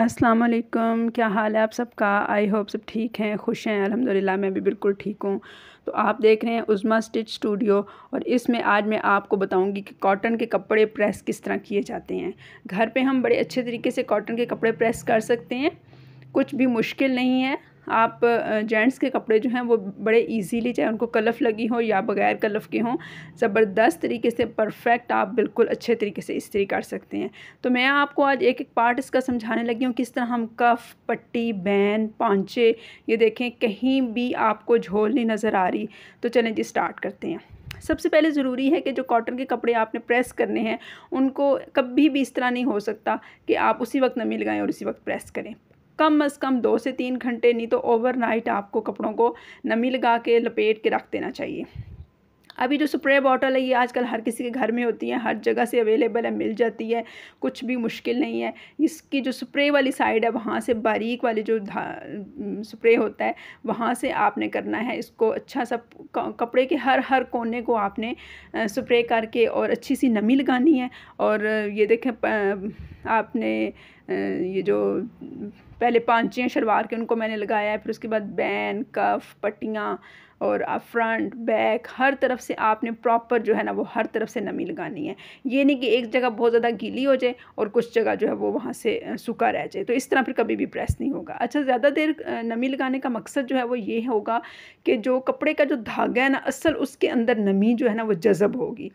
अस्सलाम वालेकुम क्या हाल है आप सबका आई होप सब ठीक हैं खुश हैं अल्हम्दुलिल्लाह मैं भी बिल्कुल ठीक हूँ तो आप देख रहे हैं उज़मा स्टिच स्टूडियो और इसमें आज मैं आपको बताऊंगी कि कॉटन के कपड़े प्रेस किस तरह किए जाते हैं घर पे हम बड़े अच्छे तरीके से कॉटन के कपड़े प्रेस कर सकते हैं कुछ भी मुश्किल नहीं है आप जेंट्स के कपड़े जो हैं वो बड़े इजीली चाहे उनको कलफ लगी हो या बगैर कलफ के हों ज़बरदस्त तरीके से परफेक्ट आप बिल्कुल अच्छे तरीके से इस्त्री कर सकते हैं तो मैं आपको आज एक एक पार्ट इसका समझाने लगी हूँ किस तरह हम कफ पट्टी बैन पांचे ये देखें कहीं भी आपको झोल नहीं नज़र आ रही तो चलें जी स्टार्ट करते हैं सबसे पहले ज़रूरी है कि जो कॉटन के कपड़े आपने प्रेस करने हैं उनको कभी भी इस तरह नहीं हो सकता कि आप उसी वक्त नमी लगाएं और उसी वक्त प्रेस करें कम अज़ कम दो से तीन घंटे नहीं तो ओवरनाइट आपको कपड़ों को नमी लगा के लपेट के रख देना चाहिए अभी जो स्प्रे बॉटल है ये आजकल हर किसी के घर में होती है हर जगह से अवेलेबल है मिल जाती है कुछ भी मुश्किल नहीं है इसकी जो स्प्रे वाली साइड है वहाँ से बारीक वाली जो स्प्रे होता है वहाँ से आपने करना है इसको अच्छा सा कपड़े के हर हर कोने को आपने स्प्रे करके और अच्छी सी नमी लगानी है और ये देखें आपने ये जो पहले पांचियाँ शलवार के उनको मैंने लगाया है फिर उसके बाद बैन कफ पट्टियाँ और फ्रंट बैक हर तरफ से आपने प्रॉपर जो है ना वो हर तरफ से नमी लगानी है ये नहीं कि एक जगह बहुत ज़्यादा गीली हो जाए और कुछ जगह जो है वो वहाँ से सूखा रह जाए तो इस तरह फिर कभी भी प्रेस नहीं होगा अच्छा ज़्यादा देर नमी लगाने का मकसद जो है वो ये होगा कि जो कपड़े का जो धागा है ना असल उसके अंदर नमी जो है ना वो जज़ब होगी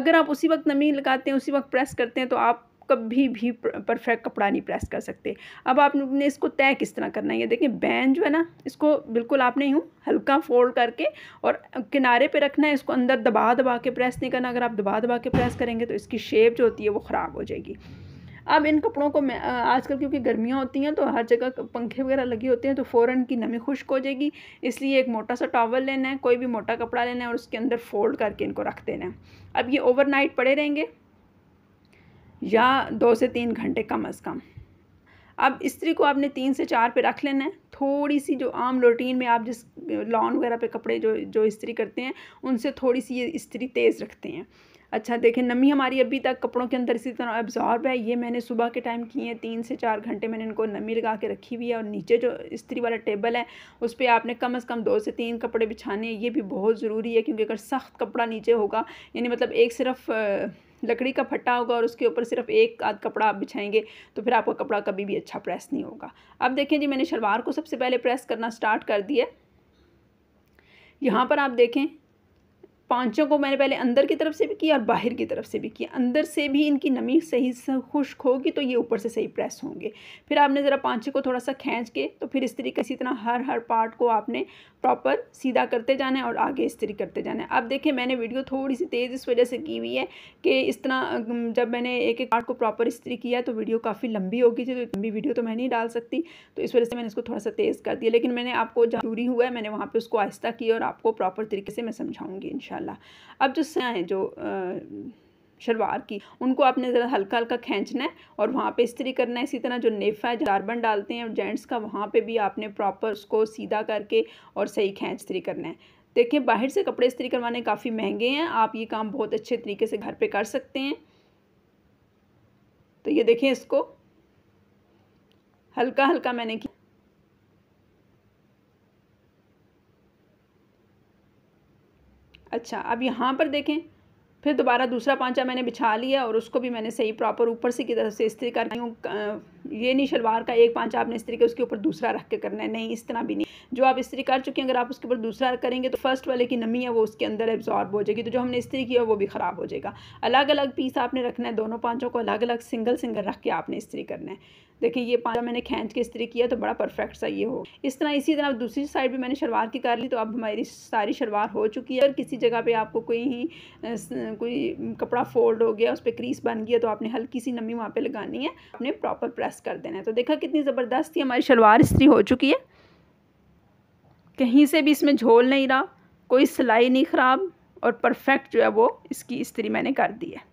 अगर आप उसी वक्त नमी लगाते हैं उसी वक्त प्रेस करते हैं तो आप कभी भी परफेक्ट कपड़ा नहीं प्रेस कर सकते अब आपने इसको तय किस तरह करना है देखिए बैन जो है ना इसको बिल्कुल आपने यूँ हल्का फोल्ड करके और किनारे पे रखना है इसको अंदर दबा दबा के प्रेस नहीं करना अगर आप दबा दबा के प्रेस करेंगे तो इसकी शेप जो होती है वो ख़राब हो जाएगी अब इन कपड़ों को मैं आजकल क्योंकि गर्मियाँ होती हैं तो हर जगह पंखे वगैरह लगे होते हैं तो फ़ौरन की नमी खुश्क हो जाएगी इसलिए एक मोटा सा टॉवल लेना है कोई भी मोटा कपड़ा लेना है और उसके अंदर फोल्ड करके इनको रख देना है अब ये ओवरनाइट पड़े रहेंगे या दो से तीन घंटे कम अज़ कम अब इस्त्री को आपने तीन से चार पे रख लेना है थोड़ी सी जो आम रूटीन में आप जिस लॉन वगैरह पे कपड़े जो जो इस्त्री करते हैं उनसे थोड़ी सी ये इस्त्री तेज़ रखते हैं अच्छा देखें नमी हमारी अभी तक कपड़ों के अंदर इसी तरह एब्जॉर्ब है ये मैंने सुबह के टाइम किए हैं तीन से चार घंटे मैंने इनको नमी लगा के रखी हुई है और नीचे जो इस्त्री वाला टेबल है उस पर आपने कम अज़ कम दो से तीन कपड़े बिछाने ये भी बहुत ज़रूरी है क्योंकि अगर सख्त कपड़ा नीचे होगा यानी मतलब एक सिर्फ़ लकड़ी का फट्टा होगा और उसके ऊपर सिर्फ एक आध कपड़ा आप बिछाएंगे तो फिर आपका कपड़ा कभी भी अच्छा प्रेस नहीं होगा अब देखें जी मैंने शलवार को सबसे पहले प्रेस करना स्टार्ट कर दिया यहाँ पर आप देखें पांचों को मैंने पहले अंदर की तरफ से भी किया और बाहर की तरफ से भी किया अंदर से भी इनकी नमी सही से खुश्क होगी तो ये ऊपर से सही प्रेस होंगे फिर आपने ज़रा पांचे को थोड़ा सा खींच के तो फिर इस तरीके इसी तरह हर हर पार्ट को आपने प्रॉपर सीधा करते जाना है और आगे इस तरीके करते जाना है अब देखें मैंने वीडियो थोड़ी सी तेज़ इस वजह से की हुई है कि इस तरह जब मैंने एक एक पार्ट को प्रॉपर इस तरीके किया तो वीडियो काफ़ी लंबी होगी थी तो लंबी वीडियो तो मैं नहीं डाल सकती तो इस वजह से मैंने इसको थोड़ा सा तेज़ कर दिया लेकिन मैंने आपको जरूरी हुआ है मैंने वहाँ पर उसको आहिस्ता किया और आपको प्रॉपर तरीके से मैं समझाऊँगी इन वाला अब जो सियाँ हैं जो शलवार की उनको आपने ज़रा हल्का हल्का खींचना है और वहाँ पे इस्तरी करना है इसी तरह जो नेफा है जारबन डालते हैं जेंट्स का वहाँ पे भी आपने प्रॉपर उसको सीधा करके और सही खींच इस्त्री करना है देखिए बाहर से कपड़े इस्तरी करवाने काफ़ी महंगे हैं आप ये काम बहुत अच्छे तरीके से घर पर कर सकते हैं तो ये देखें इसको हल्का हल्का मैंने किया अच्छा अब यहाँ पर देखें फिर दोबारा दूसरा पांचा मैंने बिछा लिया और उसको भी मैंने सही प्रॉपर ऊपर से की तरफ से स्त्री कर ये नहीं शलवार का एक पांच आपने इस तरीके उसके ऊपर दूसरा रख के करना है नहीं इस तरह भी नहीं जो आप इस्त्री कर चुके हैं अगर आप उसके ऊपर दूसरा करेंगे तो फर्स्ट वाले की नमी है वो उसके अंदर एब्जॉर्ब हो जाएगी तो जो हमने इस्त्री किया वो भी ख़राब हो जाएगा अलग अलग पीस आपने रखना है दोनों पाँचों को अलग अलग सिंगल सिंगल रख के आपने इस्तरी करना है देखिए ये पाँच मैंने खींच के इस्त्री किया तो बड़ा परफेक्ट सा ये हो इस तरह इसी तरह दूसरी साइड भी मैंने शलवार की कर ली तो अब हमारी सारी शलवार हो चुकी है अगर किसी जगह पे आपको कोई ही कोई कपड़ा फोल्ड हो गया उस पर क्रीस बन गया तो आपने हल्की सी नमी वहाँ पे लगानी है अपने प्रॉपर प्रेस प्रेस कर देना है तो देखा कितनी ज़बरदस्त ही हमारी शलवार इस्त्री हो चुकी है कहीं से भी इसमें झोल नहीं रहा कोई सिलाई नहीं ख़राब और परफेक्ट जो है वो इसकी इस्त्री मैंने कर दी है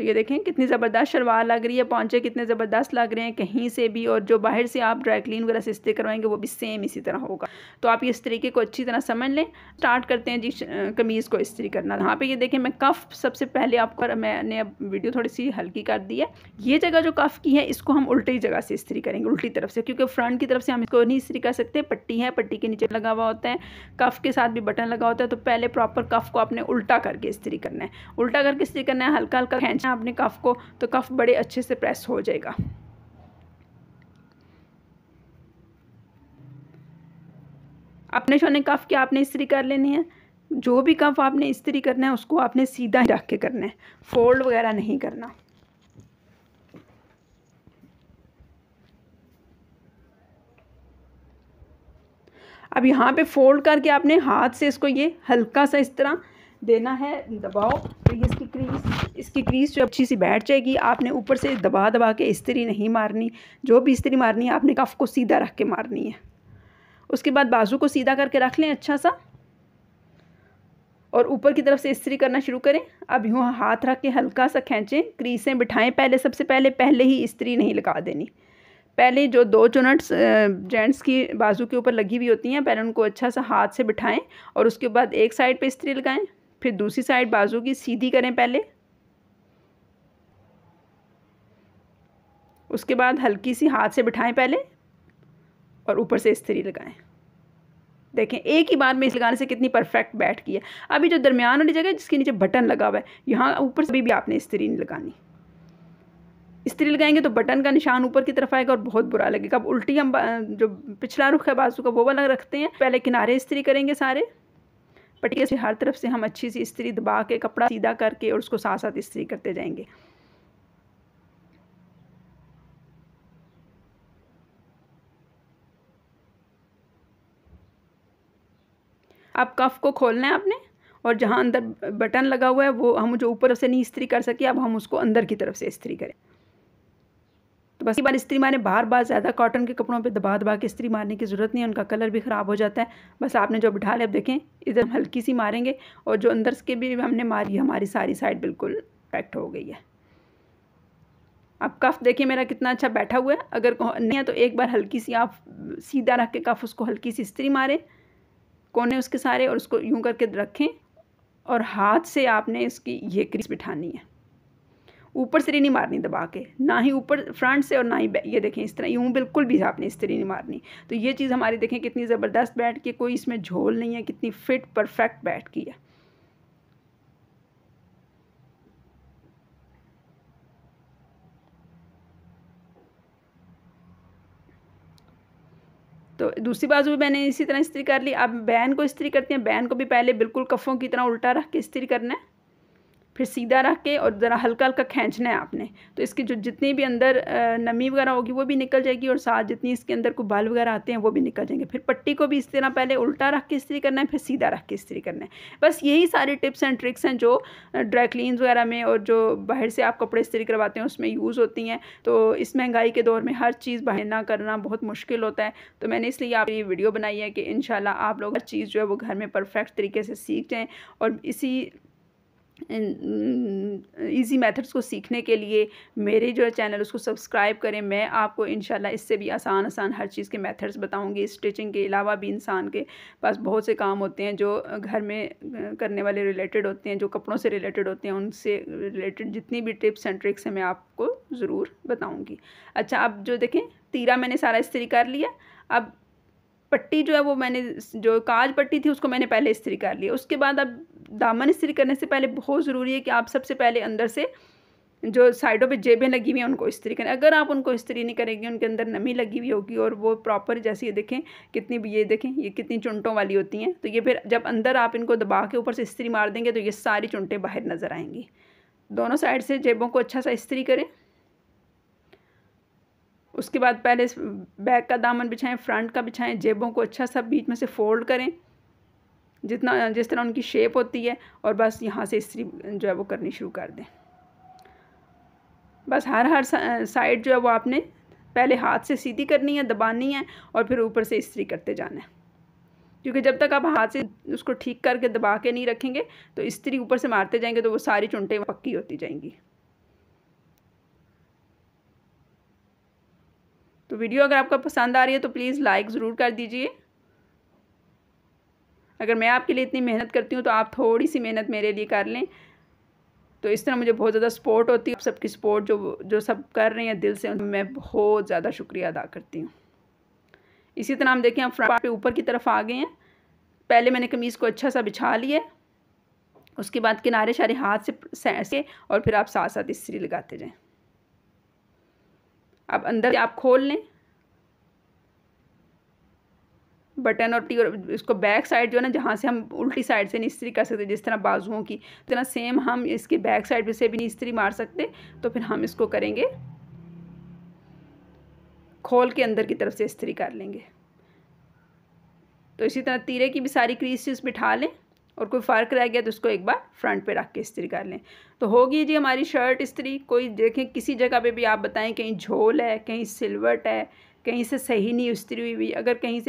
तो ये देखें कितनी ज़बरदस्त शलवार लग रही है पहुँचे कितने ज़बरदस्त लग रहे हैं कहीं से भी और जो बाहर से आप ड्राई क्लीन वगैरह से इस्ते करवाएंगे वो भी सेम इसी तरह होगा तो आप इस तरीके को अच्छी तरह समझ लें स्टार्ट करते हैं जी कमीज़ को इस्त्री करना यहाँ पर ये देखें मैं कफ़ सबसे पहले आपको मैंने अब वीडियो थोड़ी सी हल्की कर दी है ये जगह जो कफ़ की है इसको हम उल्टी जगह से इस्त्री करेंगे उल्टी तरफ से क्योंकि फ्रंट की तरफ से हम इसको नहीं इस्त्री कर सकते पट्टी है पट्टी के नीचे लगा हुआ होता है कफ़ के साथ भी बटन लगा होता है तो पहले प्रॉपर कफ़ को आपने उल्टा करके इस्त्री करना है उल्टा करके इस्त्री करना है हल्का हल्का खींचना हैं आपने कफ़ को तो कफ़ बड़े अच्छे से प्रेस हो जाएगा अपने शोने कफ़ की आपने इस्त्री कर लेनी है जो भी कफ आपने इस्त्री करना है उसको आपने सीधा ही रख के करना है फोल्ड वगैरह नहीं करना अब यहाँ पे फोल्ड करके आपने हाथ से इसको ये हल्का सा इस तरह देना है दबाओ तो ये इसकी क्रीज इसकी क्रीज़ जो अच्छी सी बैठ जाएगी आपने ऊपर से दबा दबा के इस्तरी नहीं मारनी जो भी इस्त्री मारनी है आपने कफ को सीधा रख के मारनी है उसके बाद बाजू को सीधा करके रख लें अच्छा सा और ऊपर की तरफ से इस्त्री करना शुरू करें अब यूँ हाथ रख के हल्का सा खींचें क्रीसें बिठाएं पहले सबसे पहले पहले ही इस्त्री नहीं लगा देनी पहले जो दो चुनट्स जेंट्स की बाजू के ऊपर लगी हुई होती हैं पहले उनको अच्छा सा हाथ से बिठाएं और उसके बाद एक साइड पे इस्तरी लगाएं फिर दूसरी साइड बाजू की सीधी करें पहले उसके बाद हल्की सी हाथ से बिठाएं पहले और ऊपर से इस्तरी लगाएं देखें एक ही बार में इस लगाने से कितनी परफेक्ट बैठ गई है अभी जो दरमियान वाली जगह जिसके नीचे बटन लगा हुआ है यहाँ ऊपर से भी, भी आपने इस्तरी नहीं लगानी इस्तरी लगाएंगे तो बटन का निशान ऊपर की तरफ आएगा और बहुत बुरा लगेगा अब उल्टी हम जो पिछला रुख है बाजू का वो वाला रखते हैं पहले किनारे इस्त्री करेंगे सारे पटिया से हर तरफ से हम अच्छी सी स्त्री दबा के कपड़ा सीधा करके और उसको साथ साथ इस्त्री करते जाएंगे अब कफ को खोलना है आपने और जहाँ अंदर बटन लगा हुआ है वो हम जो ऊपर से नहीं इस्त्री कर सके अब हम उसको अंदर की तरफ से इस्त्री करें तो बस एक बार इस्त्री मारें बार बार ज़्यादा कॉटन के कपड़ों पे दबा दबा के इस्त्री मारने की ज़रूरत नहीं है उनका कलर भी ख़राब हो जाता है बस आपने जो बिठा लिया अब देखें इधर हम हल्की सी मारेंगे और जो अंदर के भी हमने मारी हमारी सारी साइड बिल्कुल पैक्ट हो गई है अब कफ देखिए मेरा कितना अच्छा बैठा हुआ है अगर नहीं है तो एक बार हल्की सी आप सीधा रख के कफ उसको हल्की सी इस्त्री मारें कोने उसके सारे और उसको यूं करके रखें और हाथ से आपने इसकी ये क्रीज बिठानी है ऊपर से नहीं मारनी दबा के ना ही ऊपर फ्रंट से और ना ही ये देखें इस तरह यूं बिल्कुल भी आपने इस तरह नहीं मारनी तो ये चीज़ हमारी देखें कितनी ज़बरदस्त बैठ की कोई इसमें झोल नहीं है कितनी फिट परफेक्ट बैठ की है तो दूसरी बाजू भी मैंने इसी तरह स्त्री कर ली अब बहन को स्त्री करती हैं बहन को भी पहले बिल्कुल कफ़ों की तरह उल्टा रख के स्त्री करना है फिर सीधा रख के और ज़रा हल्का हल्का खींचना है आपने तो इसकी जो जितनी भी अंदर नमी वगैरह होगी वो भी निकल जाएगी और साथ जितनी इसके अंदर को बाल वगैरह आते हैं वो भी निकल जाएंगे फिर पट्टी को भी इस तरह पहले उल्टा रख के इस्त्री करना है फिर सीधा रख के इस्त्री करना है बस यही सारे टिप्स एंड ट्रिक्स हैं जो ड्राई क्लीन वगैरह में और जो बाहर से आप कपड़े इस्त्री करवाते हैं उसमें यूज़ होती हैं तो इस महंगाई के दौर में हर चीज़ बाहर ना करना बहुत मुश्किल होता है तो मैंने इसलिए आप ये वीडियो बनाई है कि इन आप लोग हर चीज़ जो है वो घर में परफेक्ट तरीके से सीख जाएँ और इसी इजी मेथड्स को सीखने के लिए मेरे जो है चैनल उसको सब्सक्राइब करें मैं आपको इंशाल्लाह इससे भी आसान आसान हर चीज़ के मेथड्स बताऊंगी स्टिचिंग के अलावा भी इंसान के पास बहुत से काम होते हैं जो घर में करने वाले रिलेटेड होते हैं जो कपड़ों से रिलेटेड होते हैं उनसे रिलेटेड जितनी भी टिप्स एंड ट्रिक्स हैं मैं आपको ज़रूर बताऊँगी अच्छा अब जो देखें तीरा मैंने सारा इस्त्री कर लिया अब पट्टी जो है वो मैंने जो काज पट्टी थी उसको मैंने पहले इस्त्री कर लिया उसके बाद अब दामन स्त्री करने से पहले बहुत ज़रूरी है कि आप सबसे पहले अंदर से जो साइडों पे जेबें लगी हुई हैं उनको इस्तरी करें अगर आप उनको इस्त्री नहीं करेंगे उनके अंदर नमी लगी हुई होगी और वो प्रॉपर जैसे ये देखें कितनी ये देखें ये कितनी चुंटों वाली होती हैं तो ये फिर जब अंदर आप इनको दबा के ऊपर से इस्त्री मार देंगे तो ये सारी चुंटें बाहर नज़र आएंगी दोनों साइड से जेबों को अच्छा सा इस्तरी करें उसके बाद पहले बैक का दामन बिछाएं फ्रंट का बिछाएं जेबों को अच्छा सा बीच में से फोल्ड करें जितना जिस तरह उनकी शेप होती है और बस यहाँ से इस्त्री जो है वो करनी शुरू कर दें बस हर हर साइड जो है वो आपने पहले हाथ से सीधी करनी है दबानी है और फिर ऊपर से इस्त्री करते जाना है क्योंकि जब तक आप हाथ से उसको ठीक करके दबा के नहीं रखेंगे तो इस्त्री ऊपर से मारते जाएंगे तो वो सारी चुनटें पक्की होती जाएंगी तो वीडियो अगर आपका पसंद आ रही है तो प्लीज़ लाइक ज़रूर कर दीजिए अगर मैं आपके लिए इतनी मेहनत करती हूँ तो आप थोड़ी सी मेहनत मेरे लिए कर लें तो इस तरह मुझे बहुत ज़्यादा सपोर्ट होती है सबकी सपोर्ट जो जो सब कर रहे हैं दिल से मैं बहुत ज़्यादा शुक्रिया अदा करती हूँ इसी तरह हम देखें आप फ्रंट पे ऊपर की तरफ आ गए हैं पहले मैंने कमीज़ को अच्छा सा बिछा लिया उसके बाद किनारे सारे हाथ से सैसे और फिर आप साथ साथ इस्त्री लगाते जाएं अब अंदर आप खोल लें बटन और टी और इसको बैक साइड जो है ना जहाँ से हम उल्टी साइड से निस्त्री कर सकते जिस तरह बाजुओं की तो ना सेम हम इसकी बैक साइड से भी निस्त्री मार सकते तो फिर हम इसको करेंगे खोल के अंदर की तरफ से इस्त्री कर लेंगे तो इसी तरह तीरे की भी सारी क्रीसेस बिठा लें और कोई फ़र्क रह गया तो उसको एक बार फ्रंट पे रख के इस्त्री कर लें तो होगी जी हमारी शर्ट इस्त्री कोई देखें किसी जगह पे भी आप बताएं कहीं झोल है कहीं सिलवट है कहीं से सही नहीं इस्त्री हुई अगर कहीं से